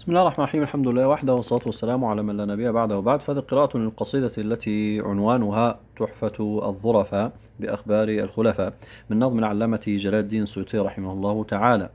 بسم الله الرحمن الرحيم الحمد لله وحده والصلاة والسلام على من لا نبي بعده وبعد فهذه قراءة للقصيدة التي عنوانها تحفة الظرفاء بأخبار الخلفاء من نظم العلامة جلال الدين السيوطي رحمه الله تعالى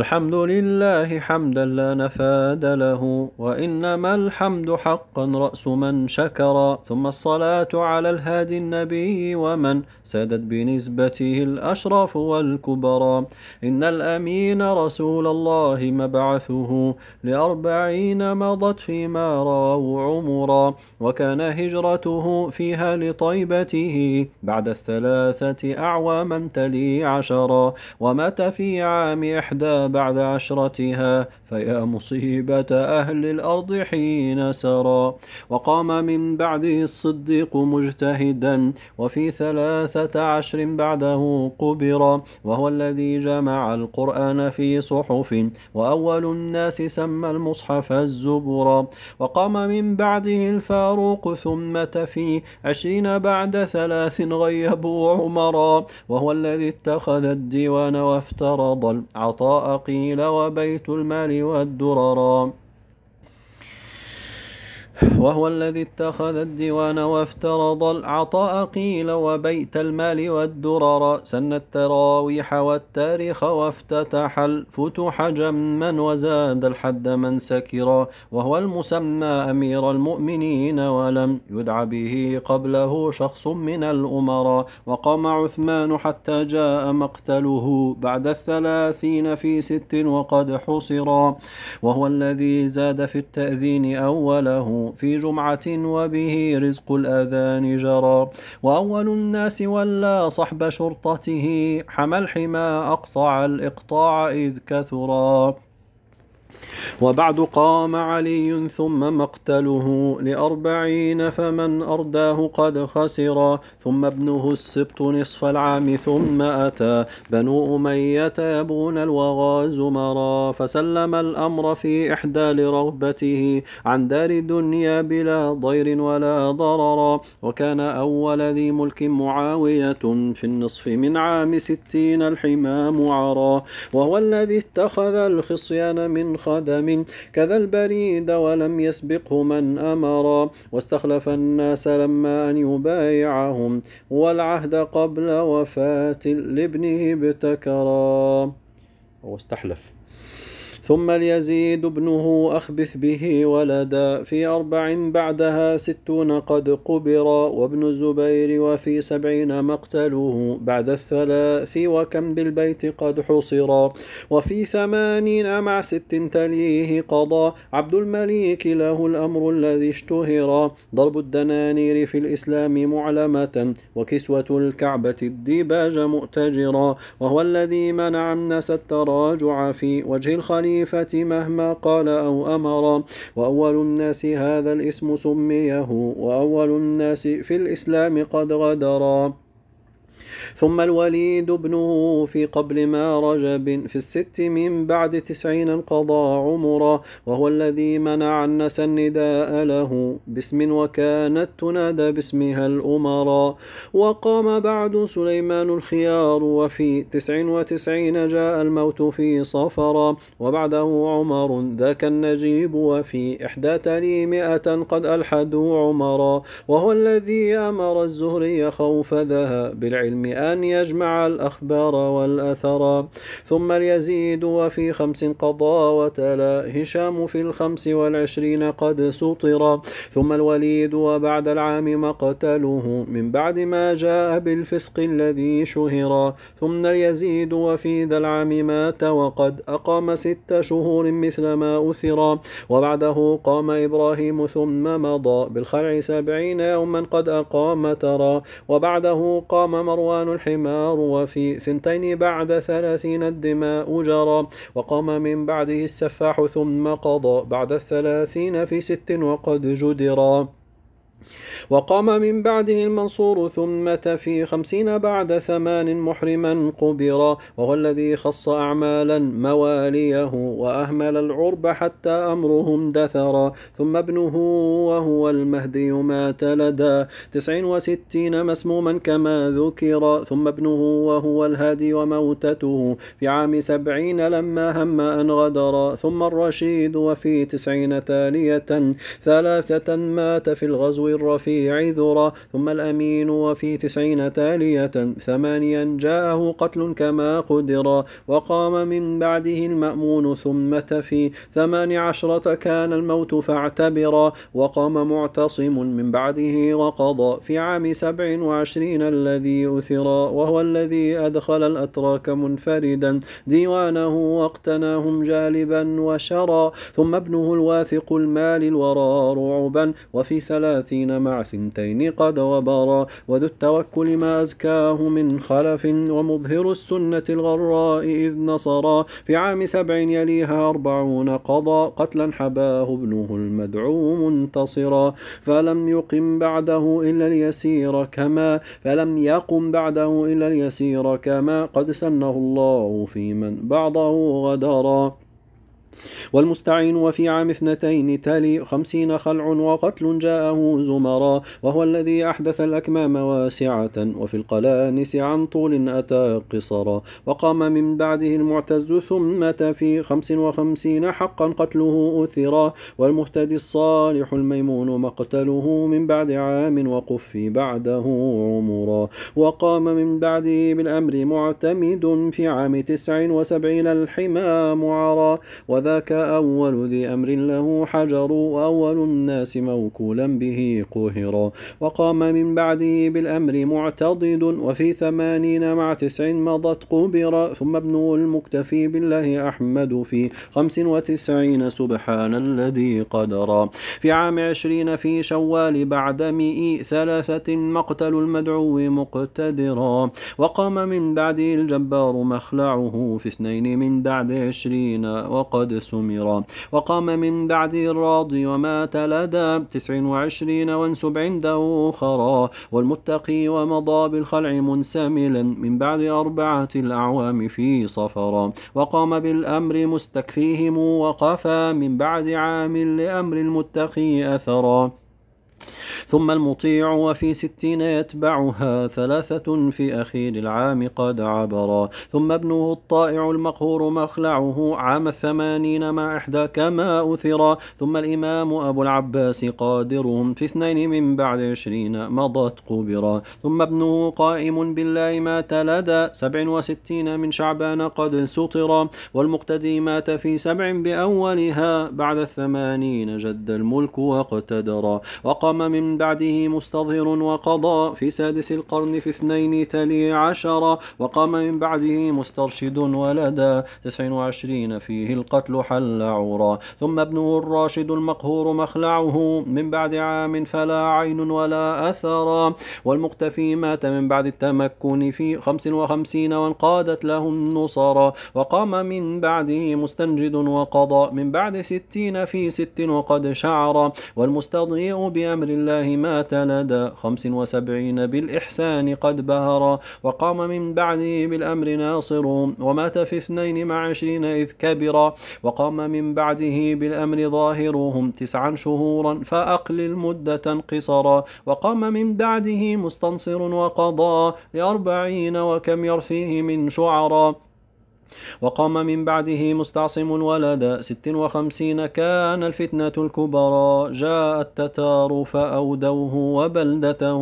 الحمد لله حمدا لا نفاد له وإنما الحمد حقا رأس من شكر ثم الصلاة على الهادي النبي ومن سادت بنسبته الأشرف والكبرى إن الأمين رسول الله مبعثه لأربعين مضت فيما رأوا عمرا وكان هجرته فيها لطيبته بعد الثلاثة أعواما تلي عشرا ومات في عام إحدى بعد عشرتها فيا مصيبة أهل الأرض حين سرى وقام من بعده الصديق مجتهدا وفي ثلاثة عشر بعده قبر وهو الذي جمع القرآن في صحف وأول الناس سمى المصحف الزبر وقام من بعده الفاروق ثم تفي عشرين بعد ثلاث غيبوا عمرا وهو الذي اتخذ الديوان وافترض العطاء العقيل وبيت المال والدررا وهو الذي اتخذ الديوان وافترض العطاء قيل وبيت المال والدرر سن التراويح والتاريخ وافتتح الفتوح جما وزاد الحد من سكرا وهو المسمى أمير المؤمنين ولم يدع به قبله شخص من الأمراء وقام عثمان حتى جاء مقتله بعد الثلاثين في ست وقد حصرا وهو الذي زاد في التأذين أوله في جمعة وبه رزق الأذان جرى وأول الناس ولى صحب شرطته حمى الحمى أقطع الإقطاع إذ كثرا وبعد قام علي ثم مقتله لأربعين فمن أرداه قد خسر ثم ابنه السبط نصف العام ثم أتى بنو أمية يبغون الوغى زمرا فسلم الأمر في إحدى لرغبته عن دار الدنيا بلا ضير ولا ضررا وكان أول ذي ملك معاوية في النصف من عام ستين الحمام عرا وهو الذي اتخذ الخصيان من خدم كذا البريد ولم يسبقه من أمر واستخلف الناس لما أن يبايعهم والعهد قبل وفاة لابنه ابتكرا واستحلف ثم اليزيد ابنه أخبث به ولدا في أربع بعدها ستون قد قبرا وابن الزبير وفي سبعين مقتله بعد الثلاث وكم بالبيت قد حصرا وفي ثمانين مع ست تليه قضى عبد المليك له الأمر الذي اشتهرا ضرب الدنانير في الإسلام معلمة وكسوة الكعبة الديباج مؤتجرا وهو الذي منع الناس التراجع في وجه الخليل الخليفة مهما قال أو أمر وأول الناس هذا الاسم سميه وأول الناس في الإسلام قد غدرا ثم الوليد ابنه في قبل ما رجب في الست من بعد تسعين انقضى عمرا وهو الذي منع الناس النداء له باسم وكانت تنادى باسمها الأمرا وقام بعد سليمان الخيار وفي تسع وتسعين جاء الموت في صفرا وبعده عمر ذاك النجيب وفي إحدى تلي مئة قد ألحدوا عمرا وهو الذي أمر الزهري خوف ذهب بالعلم العلم أن يجمع الأخبار والأثر ثم ليزيد وفي خمس قضى وتلا هشام في الخمس والعشرين قد سطر ثم الوليد وبعد العام مقتله من بعد ما جاء بالفسق الذي شهر ثم ليزيد وفي ذا العام مات وقد أقام ست شهور مثل ما أثر وبعده قام إبراهيم ثم مضى بالخلع سبعين يوما قد أقام ترى وبعده قام مضى مروان الحمار وفي سنتين بعد ثلاثين الدماء جرى وقام من بعده السفاح ثم قضى بعد الثلاثين في ست وقد جدرا وقام من بعده المنصور ثم في خمسين بعد ثمان محرما قبرا وهو الذي خص أعمالا مواليه وأهمل العرب حتى أمرهم دثرا ثم ابنه وهو المهدي مات لدى تسع وستين مسموما كما ذكر ثم ابنه وهو الهادي وموتته في عام سبعين لما هم أن غدر ثم الرشيد وفي تسعين تالية ثلاثة مات في الغزو الرفيع ذرا ثم الأمين وفي تسعين تالية ثمانيا جاءه قتل كما قدرا وقام من بعده المأمون ثم تفي ثمان عشرة كان الموت فاعتبرا وقام معتصم من بعده وقضى في عام سبع وعشرين الذي أثرا وهو الذي أدخل الأتراك منفردا ديوانه واقتناهم جالبا وشرا ثم ابنه الواثق المال الورى رعبا وفي ثلاثين الذين مع ثنتين قد وبرا وذو التوكل ما أزكاه من خلف ومظهر السنة الغراء إذ نصرا في عام سبع يليها أربعون قضى قتلا حباه ابنه المدعو منتصرا فلم يقم بعده إلا اليسير كما فلم يقم بعده إلا اليسير كما قد سنه الله في من بعضه غدرا والمستعين وفي عام اثنتين تلي خمسين خلع وقتل جاءه زمرا وهو الذي أحدث الأكمام واسعة وفي القلانس عن طول أتى قصرا وقام من بعده المعتز ثم في خمس وخمسين حقا قتله أثرا والمهتدي الصالح الميمون مقتله من بعد عام وقف بعده عمرا وقام من بعده بالأمر معتمد في عام تسع وسبعين الحمى معرا فذاك أول ذي أمر له حجر وأول الناس موكولا به قهر وقام من بعده بالأمر معتضد وفي ثمانين مع تسع مضت قبر ثم ابنه المكتفي بالله أحمد في خمس وتسعين سبحان الذي قدر في عام عشرين في شوال بعد مئي ثلاثة مقتل المدعو مقتدرا وقام من بعده الجبار مخلعه في اثنين من بعد عشرين وقد سمرا وقام من بعده الراضي ومات لدى تسع وعشرين وانسب عنده خرا والمتقي ومضى بالخلع منسملا من بعد أربعة الأعوام في صفرا وقام بالأمر مستكفيهم وقفا من بعد عام لأمر المتقي أثرا ثم المطيع وفي ستين يتبعها ثلاثة في أخير العام قد عبرا ثم ابنه الطائع المقهور مخلعه عام الثمانين مع إحدى كما أثرا ثم الإمام أبو العباس قادرهم في اثنين من بعد عشرين مضت قبرا ثم ابنه قائم بالله مات لدى سبع وستين من شعبان قد سطرا والمقتدي مات في سبع بأولها بعد الثمانين جد الملك واقتدرا وقام قام من بعده مستظهر وقضى في سادس القرن في اثنين تلي عشرة وقام من بعده مسترشد ولدا تسع وعشرين فيه القتل حل عورا ثم ابنه الراشد المقهور مخلعه من بعد عام فلا عين ولا أثرا والمقتفي مات من بعد التمكن في خمس وخمسين وانقادت له النصرا وقام من بعده مستنجد وقضى من بعد ستين في ست وقد شعر والمستضيء بها بأمر الله مات لدى خمس وسبعين بالإحسان قد بهرا وقام من بعده بالأمر ناصر ومات في اثنين مع عشرين إذ كبرا وقام من بعده بالأمر ظاهرهم تسعا شهورا فأقلل مدة قصرا وقام من بعده مستنصر وقضى لأربعين وكم يرفيه من شعرا وقام من بعده مستعصم ولد ست وخمسين كان الفتنة الكبرى جاء التتار فأودوه وبلدته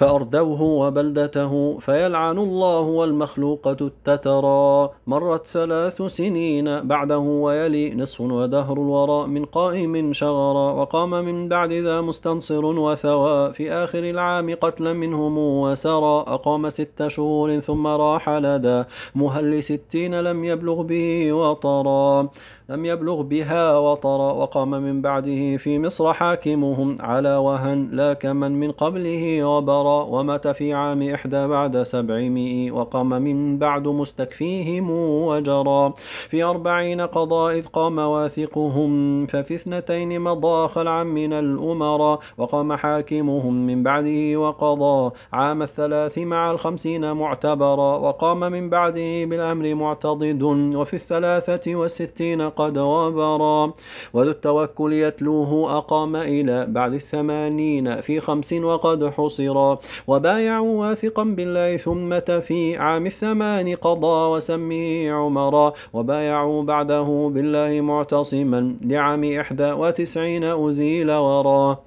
فأردوه وبلدته فيلعن الله والمخلوقة التترى مرت ثلاث سنين بعده ويلي نصف ودهر الورى من قائم شغرا وقام من بعد ذا مستنصر وثوى في آخر العام قتلا منهم وسرى أقام ست شهور ثم راح لدى مهل ستين لم يبلغ به وطرا لم يبلغ بها وطرا وقام من بعده في مصر حاكمهم على وهن لا كمن من قبله وبرا ومات في عام إحدى بعد سبعمائة وقام من بعد مستكفيهم وجرا في أربعين قضى إذ قام واثقهم ففي اثنتين مضى خلعا من الأمرا وقام حاكمهم من بعده وقضى عام الثلاث مع الخمسين معتبرا وقام من بعده بالأمر معتضد وفي الثلاثة والستين وقد وبرا وذو التوكل يتلوه أقام إلى بعد الثمانين في خمس وقد حصرا وبايعوا واثقا بالله ثم في عام الثمان قضى وسميه عمرا وبايعوا بعده بالله معتصما لعام إحدى وتسعين أزيل ورا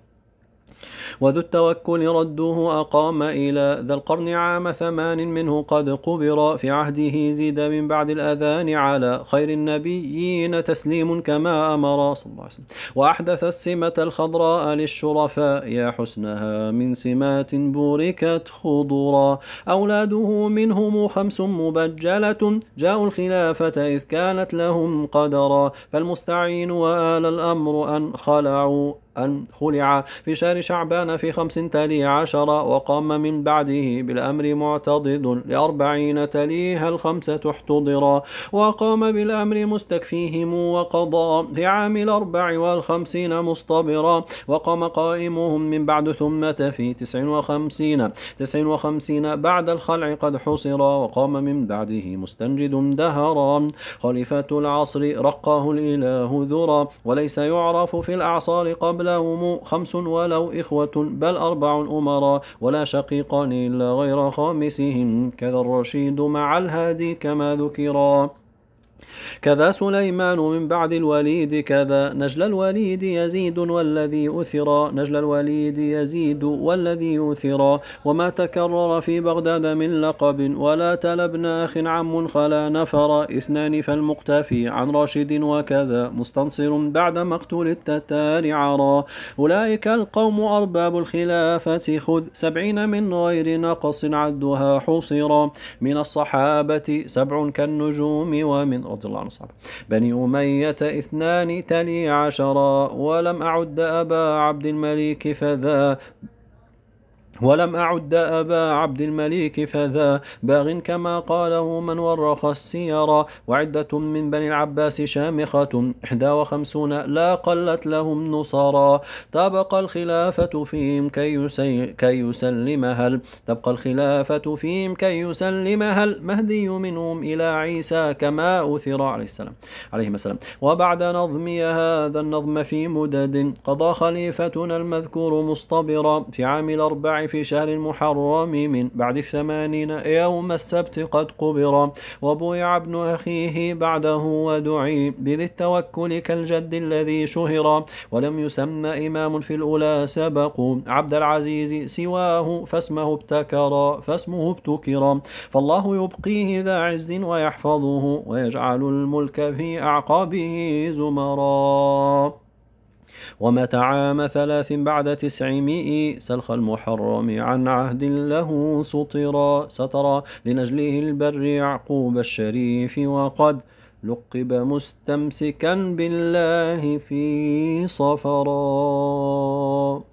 وذو التوكل رده أقام إلى ذا القرن عام ثمان منه قد قبر في عهده زيد من بعد الأذان على خير النبيين تسليم كما أمر صلى الله عليه وسلم وأحدث السمة الخضراء للشرفاء يا حسنها من سمات بوركت خضرا أولاده منهم خمس مبجلة جاءوا الخلافة إذ كانت لهم قدرا فالمستعين وآل الأمر أن خلعوا أن خلع في شهر شعبان كان في خمس تلي عشرة وقام من بعده بالأمر معتضد لأربعين تليها الخمسة احتضرا وقام بالأمر مستكفيهم وقضى في عام الأربع والخمسين مصطبرا وقام قائمهم من بعد ثم في تسع وخمسين تسع وخمسين بعد الخلع قد حصرا وقام من بعده مستنجد دهرا خليفة العصر رقاه الإله ذرا وليس يعرف في الأعصار قبلهم خمس ولو إخوة بل أربع أمرا ولا شقيقان إلا غير خامسهم كذا الرشيد مع الهادي كما ذكرا كذا سليمان من بعد الوليد كذا نجل الوليد يزيد والذي أثرا نجل الوليد يزيد والذي أثرا وما تكرر في بغداد من لقب ولا ابن أخ عم خلا نفر اثنان فالمقتفي عن راشد وكذا مستنصر بعد مقتول التتار عرا أولئك القوم أرباب الخلافة خذ سبعين من غير نقص عدها حصرا من الصحابة سبع كالنجوم ومن رضي الله عنه بني أمية اثنان تلي عشرا ولم أعد أبا عبد الملك فذا ولم أعد أبا عبد الملك فذا باغ كما قاله من ورخ السيرا وعدة من بني العباس شامخة إحدى وخمسون لا قلت لهم نصرا تبقى الخلافة فيهم كي, يسي كي يسلمها تبقى الخلافة فيهم كي يسلمها المهدي منهم إلى عيسى كما أثر عليه السلام عليهما السلام وبعد نظمي هذا النظم في مدد قضى خليفتنا المذكور مصطبرا في عام الأربع في شهر المحرم من بعد الثمانين يوم السبت قد قبر وبويع ابن أخيه بعده ودعي بذي التوكل كالجد الذي شهر ولم يسمى إمام في الأولى سبق عبد العزيز سواه فاسمه ابتكر فاسمه ابتكر فالله يبقيه ذا عز ويحفظه ويجعل الملك في أعقابه زمرا عام ثلاث بعد تسعمائة سلخ المحرم عن عهد له سطرا سطرا لنجله البر يعقوب الشريف وقد لقب مستمسكا بالله في صفرا